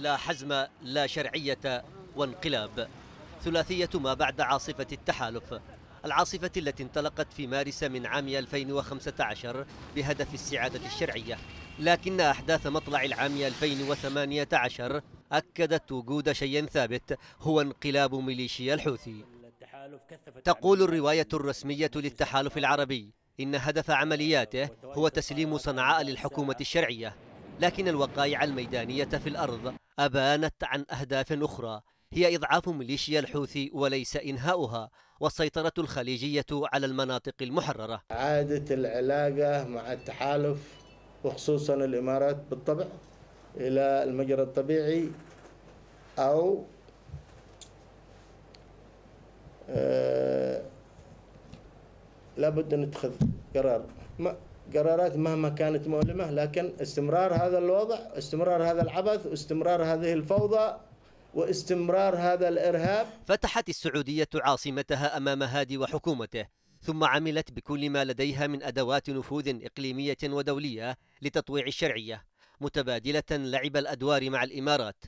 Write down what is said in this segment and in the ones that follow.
لا حزم لا شرعية وانقلاب ثلاثية ما بعد عاصفة التحالف العاصفة التي انطلقت في مارس من عام 2015 بهدف السعادة الشرعية لكن أحداث مطلع العام 2018 أكدت وجود شيء ثابت هو انقلاب ميليشيا الحوثي تقول الرواية الرسمية للتحالف العربي إن هدف عملياته هو تسليم صنعاء للحكومة الشرعية لكن الوقائع الميدانية في الأرض أبانت عن أهداف أخرى هي إضعاف ميليشيا الحوثي وليس إنهاؤها والسيطرة الخليجية على المناطق المحررة عادة العلاقة مع التحالف وخصوصا الإمارات بالطبع إلى المجرى الطبيعي أو آه لابد أن نتخذ قرار ما قرارات مهما كانت مؤلمة لكن استمرار هذا الوضع استمرار هذا العبث واستمرار هذه الفوضى واستمرار هذا الإرهاب فتحت السعودية عاصمتها أمام هادي وحكومته ثم عملت بكل ما لديها من أدوات نفوذ إقليمية ودولية لتطويع الشرعية متبادلة لعب الأدوار مع الإمارات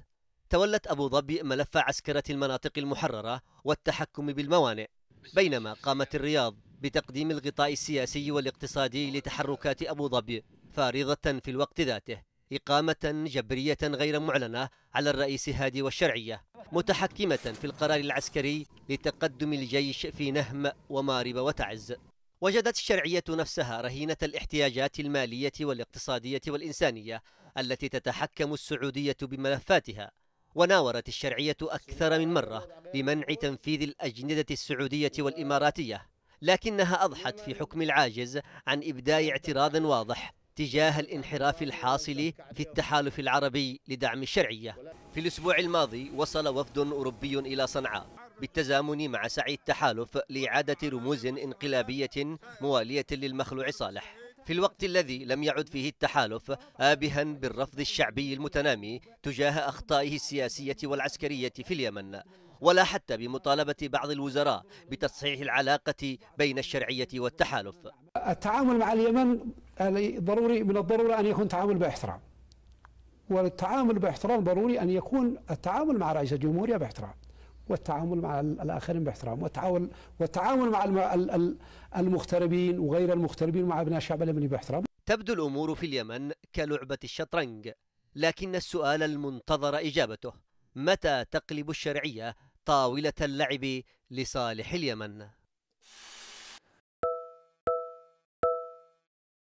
تولت أبو ظبي ملف عسكرة المناطق المحررة والتحكم بالموانئ بينما قامت الرياض بتقديم الغطاء السياسي والاقتصادي لتحركات أبو ظبي فارضة في الوقت ذاته إقامة جبرية غير معلنة على الرئيس هادي والشرعية متحكمة في القرار العسكري لتقدم الجيش في نهم ومارب وتعز وجدت الشرعية نفسها رهينة الاحتياجات المالية والاقتصادية والإنسانية التي تتحكم السعودية بملفاتها وناورت الشرعية أكثر من مرة لمنع تنفيذ الأجندة السعودية والإماراتية لكنها أضحت في حكم العاجز عن إبداء اعتراض واضح تجاه الانحراف الحاصل في التحالف العربي لدعم الشرعية في الأسبوع الماضي وصل وفد أوروبي إلى صنعاء بالتزامن مع سعي التحالف لإعادة رموز انقلابية موالية للمخلوع صالح في الوقت الذي لم يعد فيه التحالف آبها بالرفض الشعبي المتنامي تجاه أخطائه السياسية والعسكرية في اليمن ولا حتى بمطالبة بعض الوزراء بتصحيح العلاقة بين الشرعية والتحالف التعامل مع اليمن يعني ضروري من الضرورة أن يكون تعامل باحترام والتعامل باحترام ضروري أن يكون التعامل مع رئيس الجمهورية باحترام والتعامل مع الآخرين باحترام والتعامل, والتعامل مع المغتربين وغير المغتربين مع أبناء الشعب اليمني باحترام تبدو الأمور في اليمن كلعبة الشطرنج لكن السؤال المنتظر إجابته متى تقلب الشرعية طاولة اللعب لصالح اليمن